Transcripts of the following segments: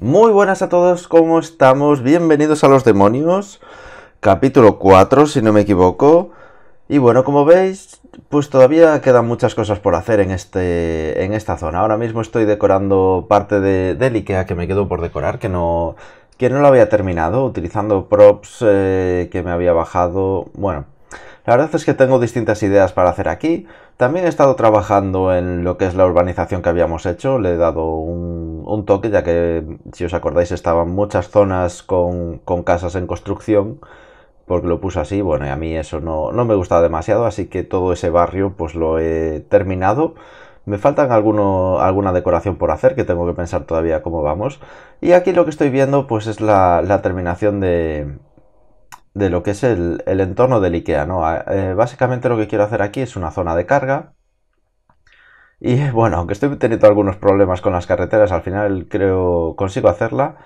Muy buenas a todos, ¿cómo estamos? Bienvenidos a los demonios, capítulo 4, si no me equivoco. Y bueno, como veis, pues todavía quedan muchas cosas por hacer en, este, en esta zona. Ahora mismo estoy decorando parte de, del Ikea que me quedó por decorar, que no, que no lo había terminado, utilizando props eh, que me había bajado, bueno, la verdad es que tengo distintas ideas para hacer aquí. También he estado trabajando en lo que es la urbanización que habíamos hecho. Le he dado un, toque, ya que, si os acordáis, estaban muchas zonas con, casas en construcción, porque lo puse así. Bueno, y a mí eso no, me gusta demasiado, así que todo ese barrio pues lo he terminado. Me faltan alguna decoración por hacer, que tengo que pensar todavía cómo vamos. Y aquí lo que estoy viendo pues es la terminación de, de lo que es el, entorno del IKEA. ¿no? Ah, eh, básicamente lo que quiero hacer aquí es una zona de carga. Y bueno, aunque estoy teniendo algunos problemas con las carreteras, al final creo consigo hacerla.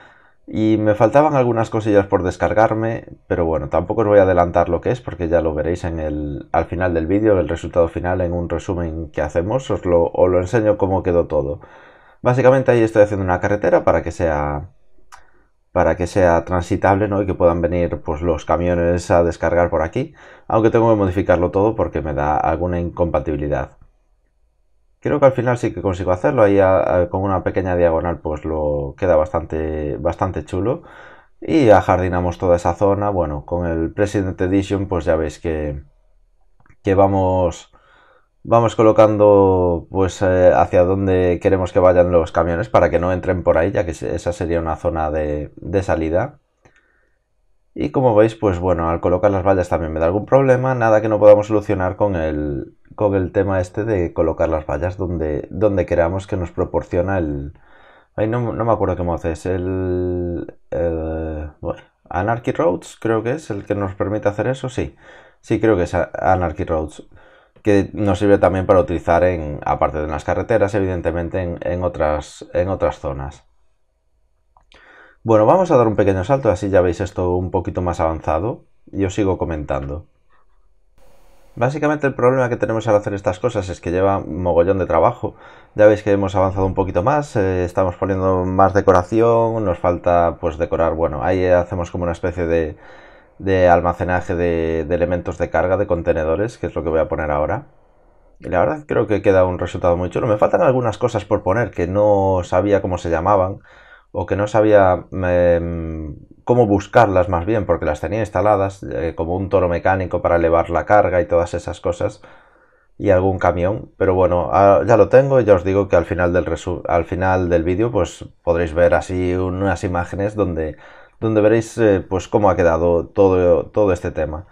Y me faltaban algunas cosillas por descargarme, pero bueno, tampoco os voy a adelantar lo que es porque ya lo veréis en el, al final del vídeo, el resultado final en un resumen que hacemos, os lo, os lo enseño cómo quedó todo. Básicamente ahí estoy haciendo una carretera para que sea para que sea transitable ¿no? y que puedan venir pues, los camiones a descargar por aquí, aunque tengo que modificarlo todo porque me da alguna incompatibilidad. Creo que al final sí que consigo hacerlo, ahí con una pequeña diagonal pues lo queda bastante, bastante chulo y ajardinamos toda esa zona, bueno, con el President Edition pues ya veis que, que vamos vamos colocando pues eh, hacia donde queremos que vayan los camiones para que no entren por ahí, ya que esa sería una zona de, salida. Y como veis, pues bueno, al colocar las vallas también me da algún problema, nada que no podamos solucionar con el, con el tema este de colocar las vallas donde, donde queramos que nos proporciona el... no, me acuerdo cómo se es, el... Anarchy Roads creo que es el que nos permite hacer eso, sí. Sí, creo que es Anarchy Roads que nos sirve también para utilizar en, aparte de las carreteras, evidentemente en, otras, en otras zonas. Bueno, vamos a dar un pequeño salto, así ya veis esto un poquito más avanzado y os sigo comentando. Básicamente el problema que tenemos al hacer estas cosas es que lleva mogollón de trabajo. Ya veis que hemos avanzado un poquito más, eh, estamos poniendo más decoración, nos falta pues decorar, bueno, ahí hacemos como una especie de, de almacenaje de, elementos de carga de contenedores, que es lo que voy a poner ahora. Y la verdad creo que queda un resultado muy chulo. Me faltan algunas cosas por poner que no sabía cómo se llamaban o que no sabía em, cómo buscarlas más bien, porque las tenía instaladas eh, como un toro mecánico para elevar la carga y todas esas cosas y algún camión, pero bueno, ah, ya lo tengo y ya os digo que al final del, al final del vídeo pues podréis ver así unas imágenes donde donde veréis eh, pues cómo ha quedado todo, todo este tema.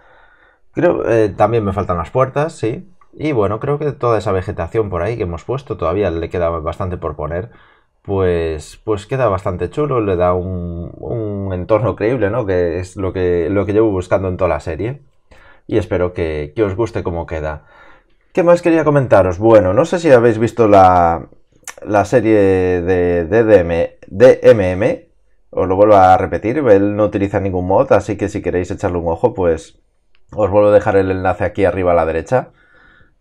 Creo, eh, también me faltan las puertas, sí. Y bueno, creo que toda esa vegetación por ahí que hemos puesto, todavía le queda bastante por poner, pues, pues queda bastante chulo, le da un, entorno creíble, ¿no? Que es lo que, lo que llevo buscando en toda la serie. Y espero que, os guste cómo queda. ¿Qué más quería comentaros? Bueno, no sé si habéis visto la, serie de, DMM, os lo vuelvo a repetir, él no utiliza ningún mod, así que si queréis echarle un ojo, pues os vuelvo a dejar el enlace aquí arriba a la derecha.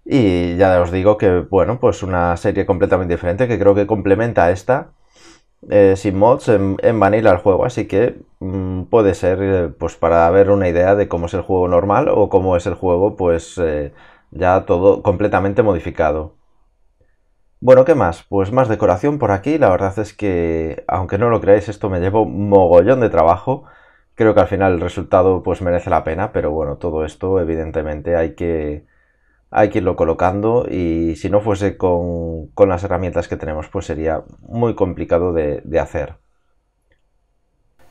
Y ya os digo que, bueno, pues una serie completamente diferente que creo que complementa esta eh, sin mods en, vanilla el juego, así que mm, puede ser eh, pues para ver una idea de cómo es el juego normal o cómo es el juego pues eh, ya todo completamente modificado. Bueno, ¿qué más? Pues más decoración por aquí. La verdad es que, aunque no lo creáis, esto me llevó mogollón de trabajo. Creo que al final el resultado pues merece la pena, pero bueno, todo esto evidentemente hay que, hay que irlo colocando y si no fuese con, con las herramientas que tenemos pues sería muy complicado de, de hacer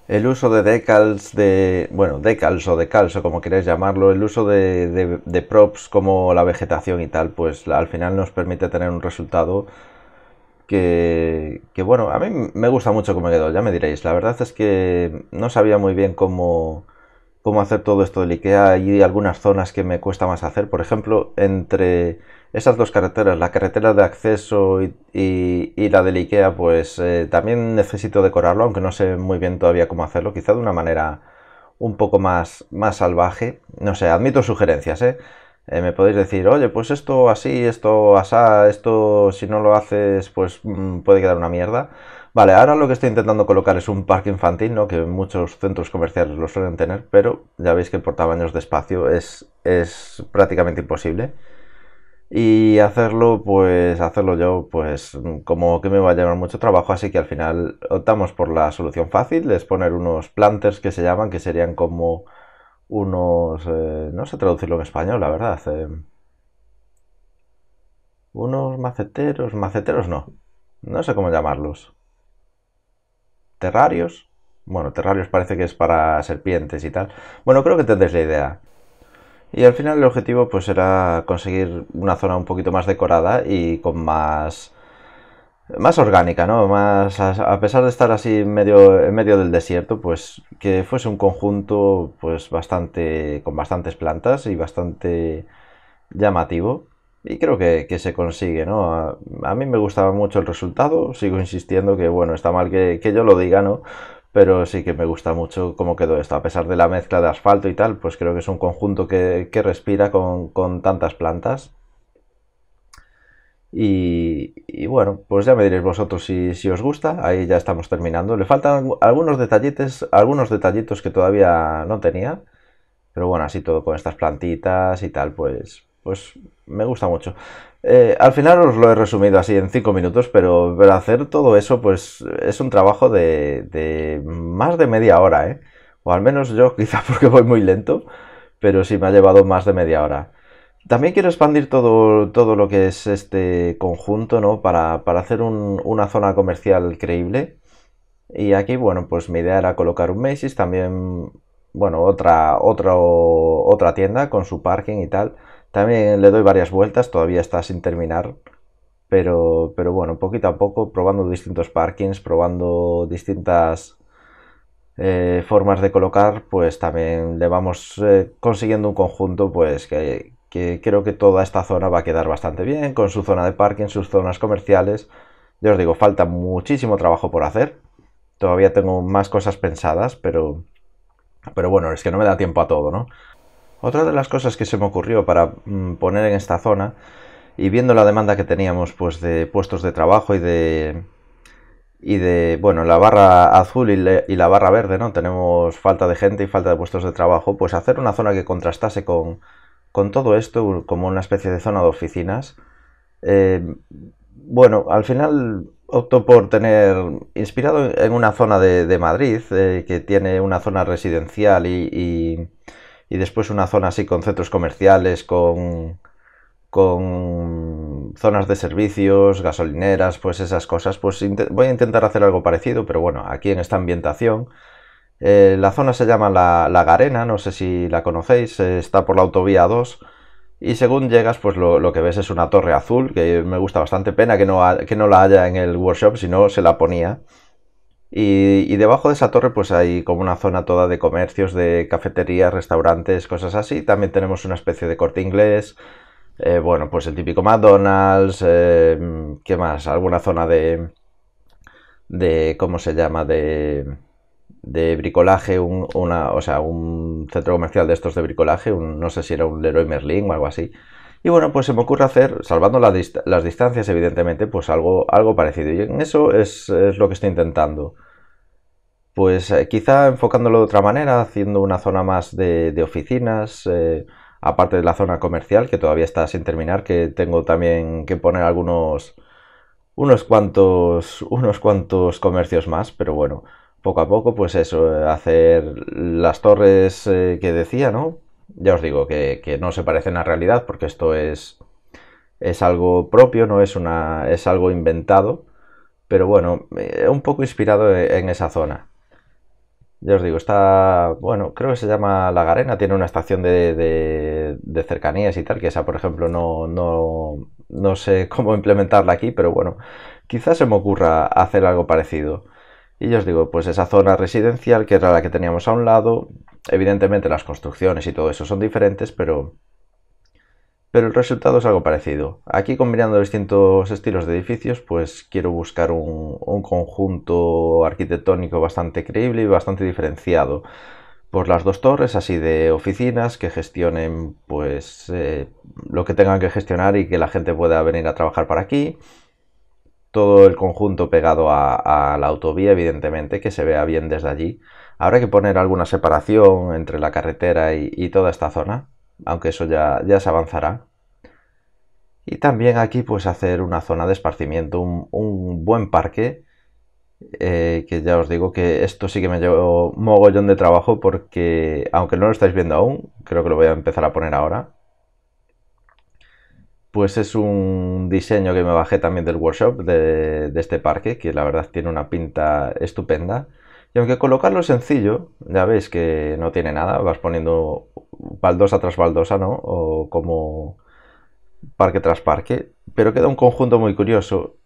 el uso de decals, de, bueno, decals o decals o como queréis llamarlo, el uso de, de, props como la vegetación y tal, pues al final nos permite tener un resultado que, que, bueno, a mí me gusta mucho cómo quedó, ya me diréis. La verdad es que no sabía muy bien cómo, cómo hacer todo esto del IKEA. y algunas zonas que me cuesta más hacer. Por ejemplo, entre esas dos carreteras, la carretera de acceso y, la del IKEA, pues eh, también necesito decorarlo, aunque no sé muy bien todavía cómo hacerlo. Quizá de una manera un poco más, más salvaje. No sé, admito sugerencias, ¿eh? Eh, me podéis decir, oye, pues esto así, esto asá, esto si no lo haces, pues mm, puede quedar una mierda. Vale, ahora lo que estoy intentando colocar es un parque infantil, ¿no? Que muchos centros comerciales lo suelen tener, pero ya veis que por tamaños de espacio es, es prácticamente imposible. Y hacerlo, pues hacerlo yo, pues como que me va a llevar mucho trabajo, así que al final optamos por la solución fácil, es poner unos planters que se llaman, que serían como unos... Eh, no sé traducirlo en español, la verdad. Eh. unos maceteros, maceteros no, no sé cómo llamarlos terrarios. Bueno, terrarios parece que es para serpientes y tal. Bueno, creo que tendréis la idea. Y al final el objetivo pues era conseguir una zona un poquito más decorada y con más más orgánica, ¿no? Más a, pesar de estar así medio en medio del desierto, pues que fuese un conjunto pues bastante con bastantes plantas y bastante llamativo y creo que, se consigue, ¿no? A, mí me gustaba mucho el resultado, sigo insistiendo que, bueno, está mal que, yo lo diga, ¿no? Pero sí que me gusta mucho cómo quedó esto, a pesar de la mezcla de asfalto y tal, pues creo que es un conjunto que, respira con, tantas plantas. Y, bueno, pues ya me diréis vosotros si, os gusta, ahí ya estamos terminando. Le faltan algunos detallitos, algunos detallitos que todavía no tenía, pero bueno, así todo con estas plantitas y tal, pues, pues me gusta mucho. Eh, al final os lo he resumido así en cinco minutos, pero, hacer todo eso, pues es un trabajo de, más de media hora, ¿eh? O al menos yo, quizá porque voy muy lento, pero sí me ha llevado más de media hora. También quiero expandir todo, todo lo que es este conjunto, ¿no? Para, hacer una zona comercial creíble. Y aquí, bueno, pues mi idea era colocar un Macy's, también, bueno, otra, otra, otra tienda con su parking y tal también le doy varias vueltas, todavía está sin terminar, pero, pero bueno, poquito a poco, probando distintos parkings, probando distintas eh, formas de colocar, pues también le vamos eh, consiguiendo un conjunto pues que, creo que toda esta zona va a quedar bastante bien, con su zona de parking, sus zonas comerciales. Ya os digo, falta muchísimo trabajo por hacer. Todavía tengo más cosas pensadas, pero, pero bueno, es que no me da tiempo a todo, ¿no? Otra de las cosas que se me ocurrió para mm, poner en esta zona, y viendo la demanda que teníamos pues, de puestos de trabajo y de, y de, bueno, la barra azul y, la barra verde, ¿no? Tenemos falta de gente y falta de puestos de trabajo, pues hacer una zona que contrastase con, con todo esto, como una especie de zona de oficinas. Eh, bueno, al final opto por tener, inspirado en una zona de, Madrid, eh, que tiene una zona residencial y y después una zona así con centros comerciales, con, con zonas de servicios, gasolineras, pues esas cosas, pues voy a intentar hacer algo parecido, pero bueno, aquí en esta ambientación. Eh, la zona se llama la, la, Garena, no sé si la conocéis, eh, está por la autovía 2 y según llegas pues lo, que ves es una torre azul que me gusta bastante, pena que que no la haya en el workshop, si no se la ponía. Y, debajo de esa torre pues hay como una zona toda de comercios, de cafeterías, restaurantes, cosas así. También tenemos una especie de corte inglés. Eh, bueno, pues el típico McDonald's. Eh, ¿Qué más? Alguna zona de... de ¿Cómo se llama? De, de bricolaje. Un, una, o sea, un centro comercial de estos de bricolaje. no sé si era un Leroy Merlin o algo así. Y bueno, pues se me ocurre hacer, salvando las distancias, evidentemente, pues algo, algo parecido. Y en eso es lo que estoy intentando. Pues eh, quizá enfocándolo de otra manera, haciendo una zona más de, oficinas, eh, aparte de la zona comercial, que todavía está sin terminar, que tengo también que poner algunos unos cuantos unos cuantos comercios más, pero bueno, poco a poco, pues eso, hacer las torres eh, que decía, ¿no? Ya os digo que, no se parecen a realidad, porque esto es, es algo propio, no es una. es algo inventado. Pero bueno, un poco inspirado en esa zona. Ya os digo, está, bueno, creo que se llama La Garena, tiene una estación de, de, cercanías y tal, que esa, por ejemplo, no, no, no, sé cómo implementarla aquí, pero bueno, quizás se me ocurra hacer algo parecido. Y yo os digo, pues esa zona residencial, que era la que teníamos a un lado, evidentemente las construcciones y todo eso son diferentes, pero pero el resultado es algo parecido. Aquí combinando distintos estilos de edificios, pues quiero buscar un, conjunto arquitectónico bastante creíble y bastante diferenciado por las dos torres, así de oficinas que gestionen pues eh, lo que tengan que gestionar y que la gente pueda venir a trabajar para aquí. Todo el conjunto pegado a, la autovía, evidentemente, que se vea bien desde allí. Habrá que poner alguna separación entre la carretera y toda esta zona, aunque eso ya, se avanzará. Y también aquí pues hacer una zona de esparcimiento, un, buen parque, eh, que ya os digo que esto sí que me llevó mogollón de trabajo porque, aunque no lo estáis viendo aún, creo que lo voy a empezar a poner ahora, pues es un diseño que me bajé también del workshop de, de este parque, que la verdad tiene una pinta estupenda. Y aunque colocarlo es sencillo, ya veis que no tiene nada, vas poniendo baldosa tras baldosa, ¿no? O como parque tras parque, pero queda un conjunto muy curioso.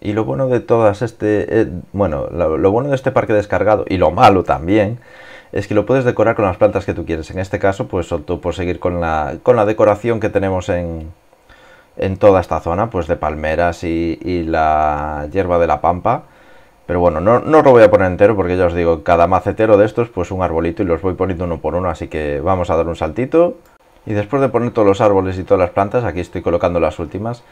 Y lo bueno de todas este, eh, bueno, lo, bueno de este parque descargado y lo malo también es que lo puedes decorar con las plantas que tú quieres. En este caso, pues opto por seguir con la, con la decoración que tenemos en, toda esta zona, pues de palmeras y la hierba de la pampa. Pero bueno, no, no, lo voy a poner entero porque ya os digo, cada macetero de estos pues un arbolito y los voy poniendo uno por uno, así que vamos a dar un saltito. Y después de poner todos los árboles y todas las plantas, aquí estoy colocando las últimas,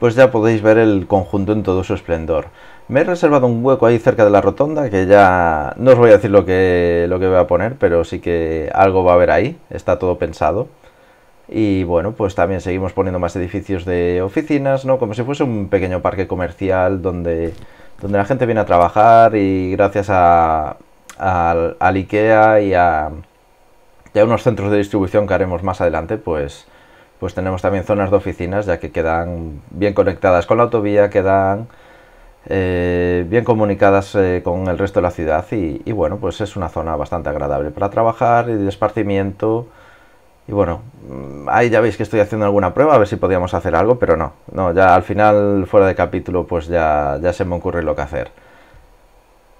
pues ya podéis ver el conjunto en todo su esplendor. Me he reservado un hueco ahí cerca de la rotonda que ya no os voy a decir lo que, lo que voy a poner, pero sí que algo va a haber ahí, está todo pensado. Y bueno, pues también seguimos poniendo más edificios de oficinas, ¿no? Como si fuese un pequeño parque comercial donde donde la gente viene a trabajar y gracias a, al IKEA y a, unos centros de distribución que haremos más adelante, pues, pues, tenemos también zonas de oficinas, ya que quedan bien conectadas con la autovía, quedan eh, bien comunicadas eh, con el resto de la ciudad y, y, bueno, pues es una zona bastante agradable para trabajar y de esparcimiento y bueno, mm, ahí ya veis que estoy haciendo alguna prueba, a ver si podíamos hacer algo, pero no. No, ya al final, fuera de capítulo, pues ya, se me ocurre lo que hacer.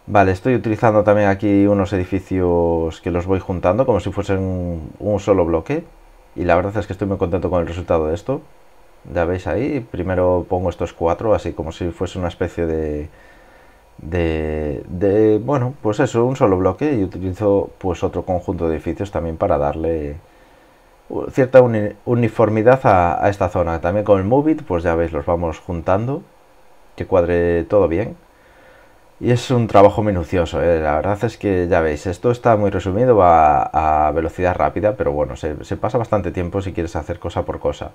Vale, estoy utilizando también aquí unos edificios que los voy juntando como si fuesen un, solo bloque. Y la verdad es que estoy muy contento con el resultado de esto. Ya veis ahí, primero pongo estos cuatro, así como si fuese una especie de, de, de, bueno, pues eso, un solo bloque y utilizo pues otro conjunto de edificios también para darle cierta uniformidad a, esta zona. También con el Movit, pues ya veis, los vamos juntando, que cuadre todo bien. Y es un trabajo minucioso, ¿eh? la verdad es que ya veis, esto está muy resumido, va a, velocidad rápida, pero bueno, se, pasa bastante tiempo si quieres hacer cosa por cosa.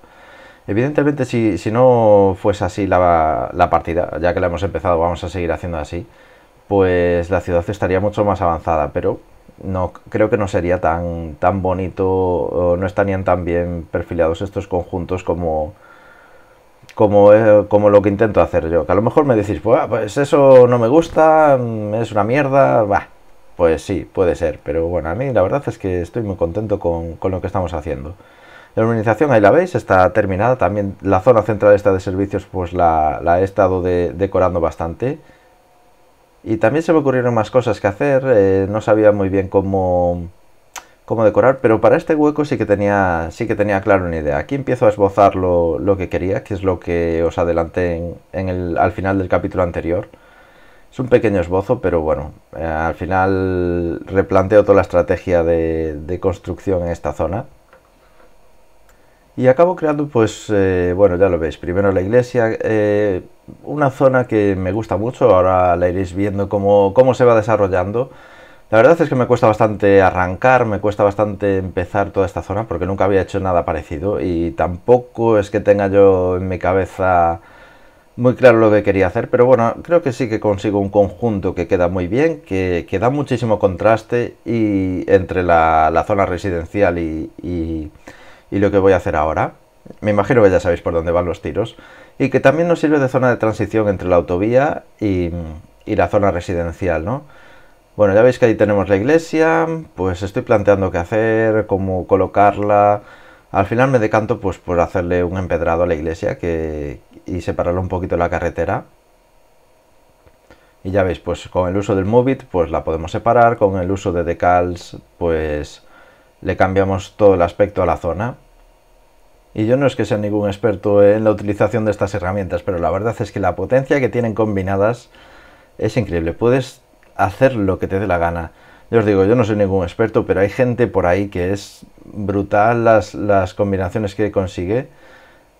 Evidentemente, si, no fuese así la, la partida, ya que la hemos empezado, vamos a seguir haciendo así, pues la ciudad estaría mucho más avanzada, pero no creo que no sería tan, bonito o no estarían tan bien perfilados estos conjuntos como, como, eh, como lo que intento hacer yo. Que a lo mejor me decís, pues eso no me gusta, mm, es una mierda, va. Pues sí, puede ser, pero bueno, a mí la verdad es que estoy muy contento con, lo que estamos haciendo. La urbanización, ahí la veis, está terminada. También la zona central esta de servicios, pues la, la he estado decorando bastante. Y también se me ocurrieron más cosas que hacer, eh, no sabía muy bien cómo, cómo decorar, pero para este hueco sí que tenía, sí que tenía claro una idea. Aquí empiezo a esbozar lo, que quería, que es lo que os adelanté en, al final del capítulo anterior. Es un pequeño esbozo, pero bueno, eh, al final replanteo toda la estrategia de, construcción en esta zona. Y acabo creando, pues, eh, bueno, ya lo veis, primero la iglesia una zona que me gusta mucho, ahora la iréis viendo cómo, se va desarrollando. La verdad es que me cuesta bastante arrancar, me cuesta bastante empezar toda esta zona porque nunca había hecho nada parecido y tampoco es que tenga yo en mi cabeza muy claro lo que quería hacer, pero bueno, creo que sí que consigo un conjunto que queda muy bien, que, da muchísimo contraste y entre la, zona residencial y lo que voy a hacer ahora me imagino que ya sabéis por dónde van los tiros, y que también nos sirve de zona de transición entre la autovía y, la zona residencial, ¿no? Bueno, ya veis que ahí tenemos la iglesia, pues estoy planteando qué hacer, cómo colocarla. Al final me decanto pues por hacerle un empedrado a la iglesia que, y separarle un poquito la carretera. Y ya veis, pues con el uso del Movit pues la podemos separar, con el uso de decals pues le cambiamos todo el aspecto a la zona. Y yo no es que sea ningún experto en la utilización de estas herramientas, pero la verdad es que la potencia que tienen combinadas es increíble. Puedes hacer lo que te dé la gana. Yo os digo, yo no soy ningún experto, pero hay gente por ahí que es brutal las, combinaciones que consigue.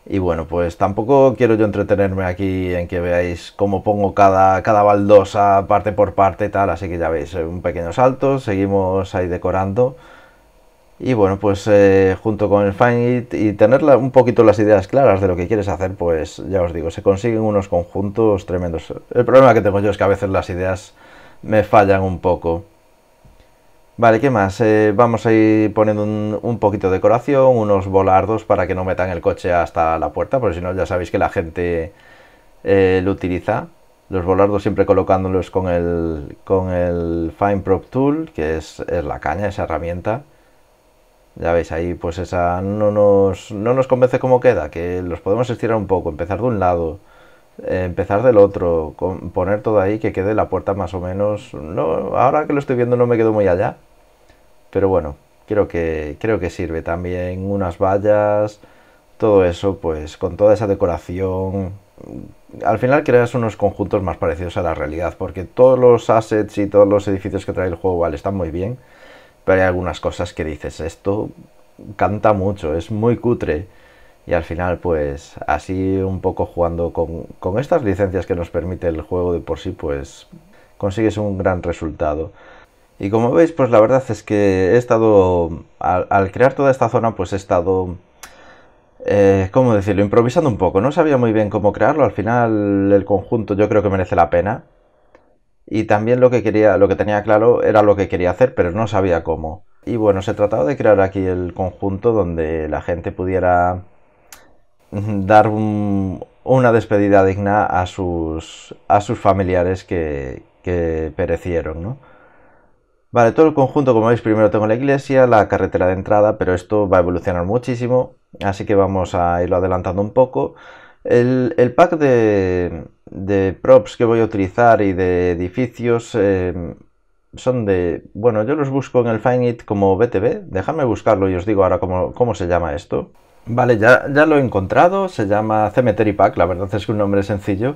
Y bueno, pues tampoco quiero yo entretenerme aquí en que veáis cómo pongo cada, cada baldosa parte por parte y tal, así que ya veis, eh, un pequeño salto, seguimos ahí decorando. Y bueno, pues eh, junto con el Fine y tener un poquito las ideas claras de lo que quieres hacer, pues ya os digo, se consiguen unos conjuntos tremendos. El problema que tengo yo es que a veces las ideas me fallan un poco. Vale, ¿qué más? Eh, vamos a ir poniendo un, poquito de decoración, unos volardos para que no metan el coche hasta la puerta, porque si no ya sabéis que la gente eh, lo utiliza. Los volardos siempre colocándolos con el, con el Prop Tool, que es, es la caña, esa herramienta. Ya veis, ahí pues esa no nos, convence cómo queda, que los podemos estirar un poco, empezar de un lado, eh, empezar del otro, poner todo ahí que quede la puerta más o menos. No, ahora que lo estoy viendo no me quedo muy allá, pero bueno, creo que, creo que sirve también unas vallas, todo eso, pues con toda esa decoración. Al final creas unos conjuntos más parecidos a la realidad, porque todos los assets y todos los edificios que trae el juego, están muy bien pero hay algunas cosas que dices, esto canta mucho, es muy cutre. Y al final, pues así un poco jugando con, estas licencias que nos permite el juego de por sí, pues consigues un gran resultado. Y como veis, pues la verdad es que he estado, al, crear toda esta zona, pues he estado, eh, ¿cómo decirlo?, improvisando un poco. No sabía muy bien cómo crearlo, al final el conjunto yo creo que merece la pena y también lo que quería, lo que tenía claro era lo que quería hacer, pero no sabía cómo. Y bueno, se trataba de crear aquí el conjunto donde la gente pudiera mm, dar una despedida digna a sus, a sus familiares que, perecieron, ¿no? Vale, todo el conjunto, como veis, primero tengo la iglesia, la carretera de entrada, pero esto va a evolucionar muchísimo, así que vamos a irlo adelantando un poco. el pack de, de props que voy a utilizar y de edificios eh, son de... Bueno, yo los busco en el Find It como BTB. dejadme buscarlo y os digo ahora cómo, se llama esto. Vale, ya, ya, lo he encontrado, se llama Cemetery Pack, la verdad es que un nombre sencillo.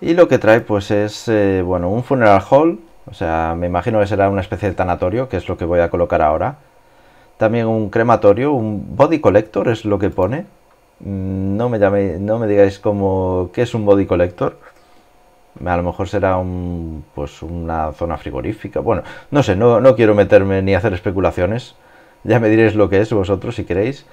Y lo que trae pues es, eh, bueno, un funeral hall, o sea, me imagino que será una especie de tanatorio, que es lo que voy a colocar ahora. También un crematorio, un body collector es lo que pone no me, no me digáis como qué es un body collector. A lo mejor será pues una zona frigorífica. Bueno, no sé, no, no quiero meterme ni hacer especulaciones. Ya me diréis lo que es vosotros si queréis.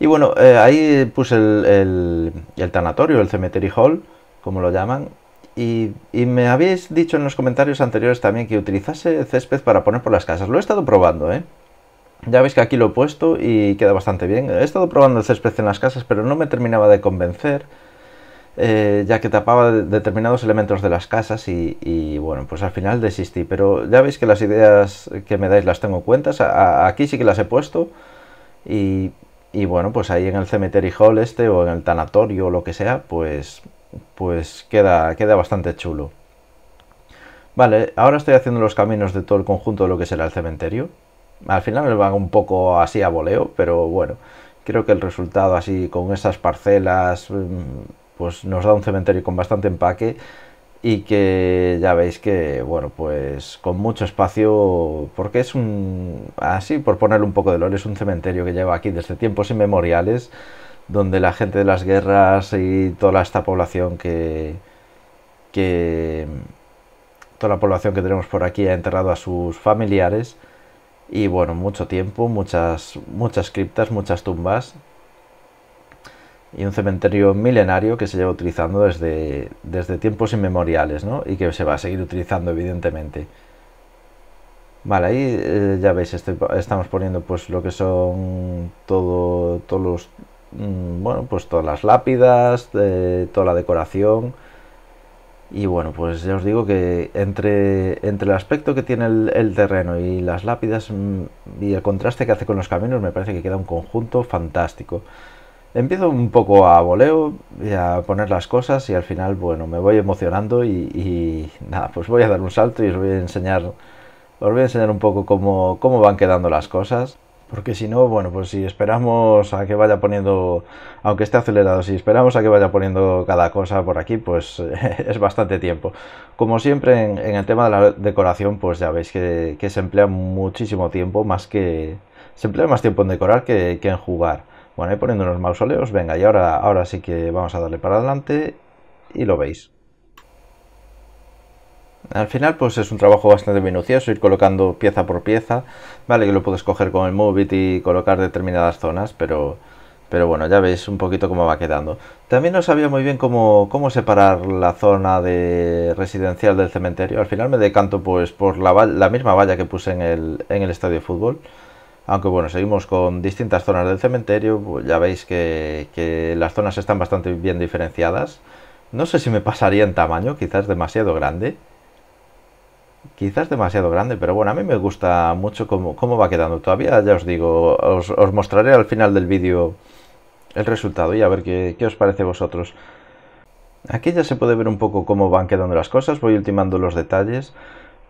Y bueno, eh, ahí puse el, el, tanatorio, el cemetery hall, como lo llaman. Y, y, me habéis dicho en los comentarios anteriores también que utilizase césped para poner por las casas. Lo he estado probando, ¿eh? Ya veis que aquí lo he puesto y queda bastante bien. He estado probando el césped en las casas, pero no me terminaba de convencer, eh, ya que tapaba determinados elementos de las casas y, bueno, pues al final desistí. Pero ya veis que las ideas que me dais las tengo cuentas. aquí sí que las he puesto y, bueno, pues ahí en el Cemetery Hall este o en el tanatorio o lo que sea, pues, pues queda, queda bastante chulo. Vale, ahora estoy haciendo los caminos de todo el conjunto de lo que será el cementerio. Al final va un poco así a voleo, pero bueno, creo que el resultado así con esas parcelas mm, pues nos da un cementerio con bastante empaque y que ya veis que, bueno, pues con mucho espacio, porque es un, así por ponerle un poco de lore, es un cementerio que lleva aquí desde tiempos inmemoriales, donde la gente de las guerras y toda esta población que, que toda la población que tenemos por aquí ha enterrado a sus familiares y bueno, mucho tiempo, muchas, muchas criptas, muchas tumbas. Y un cementerio milenario que se lleva utilizando desde, desde tiempos inmemoriales, ¿no? Y que se va a seguir utilizando, evidentemente. Vale, ahí eh, ya veis, este, estamos poniendo pues lo que son todo, todos los, mm, bueno, pues todas las lápidas, eh, toda la decoración, y bueno, pues ya os digo que entre, entre el aspecto que tiene el, terreno y las lápidas mm, y el contraste que hace con los caminos, me parece que queda un conjunto fantástico. Empiezo un poco a voleo y a poner las cosas y al final, bueno, me voy emocionando y, nada, pues voy a dar un salto y os voy a enseñar, os voy a enseñar un poco cómo, cómo van quedando las cosas. Porque si no, bueno, pues si esperamos a que vaya poniendo, aunque esté acelerado, si esperamos a que vaya poniendo cada cosa por aquí, pues es bastante tiempo. Como siempre en, el tema de la decoración, pues ya veis que, se emplea muchísimo tiempo, más que... Se emplea más tiempo en decorar que, en jugar. Bueno, ahí poniendo unos mausoleos, venga, y ahora, ahora sí que vamos a darle para adelante y lo veis. Al final pues es un trabajo bastante minucioso, ir colocando pieza por pieza, vale que lo puedes coger con el móvil y colocar determinadas zonas, pero, pero bueno, ya veis un poquito cómo va quedando. También no sabía muy bien cómo, separar la zona de residencial del cementerio, al final me decanto pues por la, misma valla que puse en el, estadio de fútbol, aunque bueno, seguimos con distintas zonas del cementerio, pues, ya veis que las zonas están bastante bien diferenciadas. No sé si me pasaría en tamaño, quizás demasiado grande, quizás demasiado grande, pero bueno, a mí me gusta mucho cómo, va quedando. Todavía, ya os digo, os, mostraré al final del vídeo el resultado y a ver qué, qué os parece a vosotros. Aquí ya se puede ver un poco cómo van quedando las cosas, voy ultimando los detalles,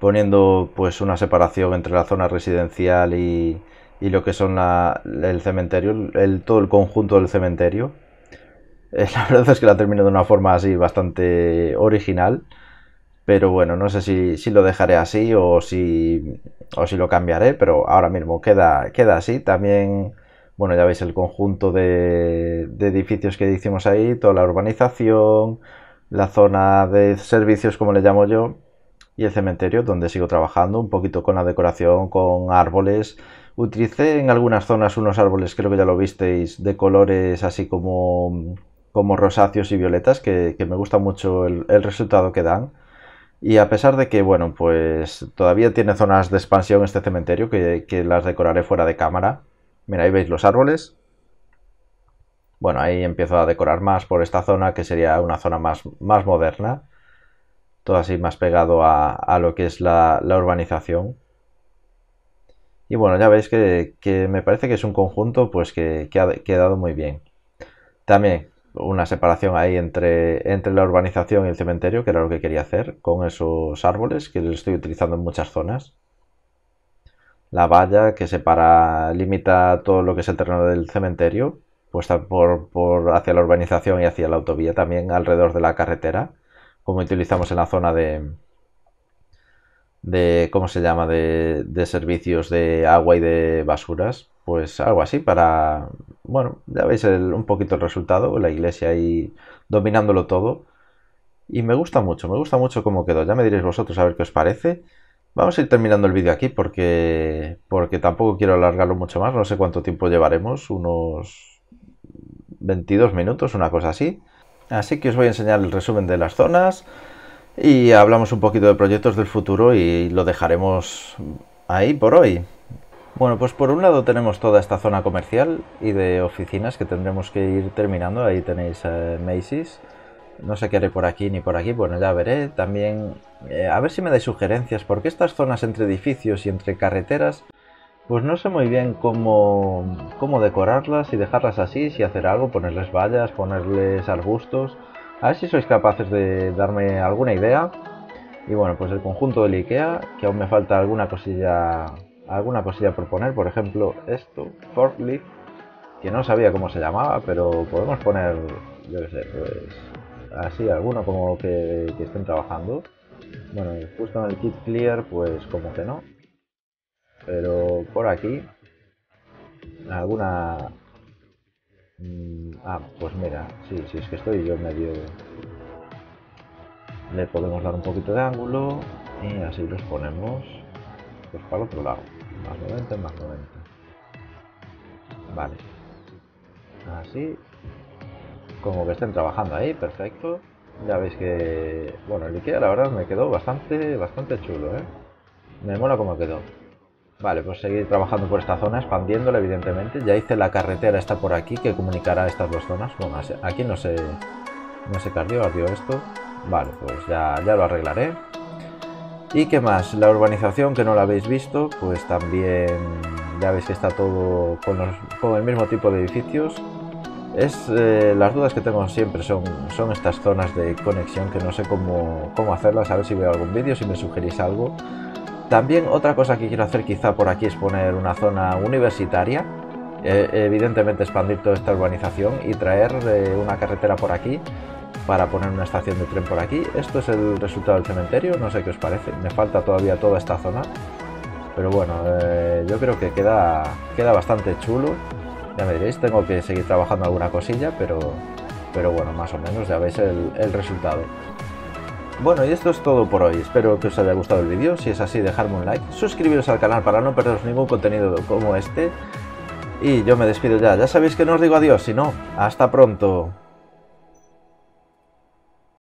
poniendo pues una separación entre la zona residencial y, y lo que son el cementerio, el, todo el conjunto del cementerio. la verdad es que la termino de una forma así bastante original. Pero bueno, no sé si, lo dejaré así o si, o si lo cambiaré, pero ahora mismo queda, queda así. También, bueno, ya veis el conjunto de, edificios que hicimos ahí, toda la urbanización, la zona de servicios, como le llamo yo, y el cementerio, donde sigo trabajando un poquito con la decoración, con árboles. Utilicé en algunas zonas unos árboles, creo que ya lo visteis, de colores así como, como rosáceos y violetas, que, me gusta mucho el resultado que dan y a pesar de que, bueno, pues todavía tiene zonas de expansión este cementerio que, las decoraré fuera de cámara. Mira, ahí veis los árboles. Bueno, ahí empiezo a decorar más por esta zona, que sería una zona más, más moderna. Todo así más pegado a, lo que es la, urbanización. Y bueno, ya veis que, que, me parece que es un conjunto pues que, que ha quedado muy bien. También una separación ahí entre, entre la urbanización y el cementerio, que era lo que quería hacer con esos árboles que estoy utilizando en muchas zonas. La valla que separa, limita todo lo que es el terreno del cementerio, puesta por, por hacia la urbanización y hacia la autovía, también alrededor de la carretera, como utilizamos en la zona de, de cómo se llama de, servicios de agua y de basuras pues algo así para bueno ya veis un poquito el resultado la iglesia ahí dominándolo todo y me gusta mucho me gusta mucho cómo quedó ya me diréis vosotros a ver qué os parece vamos a ir terminando el vídeo aquí porque porque tampoco quiero alargarlo mucho más no sé cuánto tiempo llevaremos unos 22 minutos una cosa así así que os voy a enseñar el resumen de las zonas y hablamos un poquito de proyectos del futuro y lo dejaremos ahí por hoy. Bueno, pues por un lado tenemos toda esta zona comercial y de oficinas que tendremos que ir terminando. Ahí tenéis eh, Macy's. No sé qué haré por aquí ni por aquí, bueno, ya veré. También, eh, a ver si me dais sugerencias, porque estas zonas entre edificios y entre carreteras, pues no sé muy bien cómo, cómo decorarlas y dejarlas así, si hacer algo, ponerles vallas, ponerles arbustos a ver si sois capaces de darme alguna idea. Y bueno, pues el conjunto del IKEA, que aún me falta alguna cosilla alguna cosilla por poner, por ejemplo esto, Forklift, que no sabía cómo se llamaba, pero podemos poner, yo qué sé, pues así alguno como que, que estén trabajando. Bueno, justo en el kit clear, pues como que no. Pero por aquí, alguna mm, Ah, pues mira, sí, sí, es que estoy yo medio... Le podemos dar un poquito de ángulo y así los ponemos pues para el otro lado. Más 90, más 90. Vale. Así. Como que estén trabajando ahí, perfecto. Ya veis que... Bueno, el Ikea la verdad me quedó bastante, bastante chulo, ¿eh? Me mola como quedó. Vale, pues seguir trabajando por esta zona, expandiéndola evidentemente. Ya hice la carretera, está por aquí, que comunicará estas dos zonas. más aquí no se, no se cardió, ardió esto. Vale, pues ya, lo arreglaré. ¿Y qué más? La urbanización, que no la habéis visto, pues también ya veis que está todo con, los, el mismo tipo de edificios. Es, eh, las dudas que tengo siempre son, son estas zonas de conexión que no sé cómo, cómo hacerlas, a ver si veo algún vídeo, si me sugerís algo también otra cosa que quiero hacer quizá por aquí es poner una zona universitaria. Eh, evidentemente expandir toda esta urbanización y traer eh, una carretera por aquí para poner una estación de tren por aquí. Esto es el resultado del cementerio, no sé qué os parece. Me falta todavía toda esta zona. Pero bueno, eh, yo creo que queda, queda bastante chulo. Ya me diréis, tengo que seguir trabajando alguna cosilla, pero, pero bueno, más o menos ya veis el resultado. Bueno, y esto es todo por hoy. Espero que os haya gustado el vídeo. Si es así, dejadme un like. Suscribiros al canal para no perderos ningún contenido como este. Y yo me despido ya. Ya sabéis que no os digo adiós, sino hasta pronto.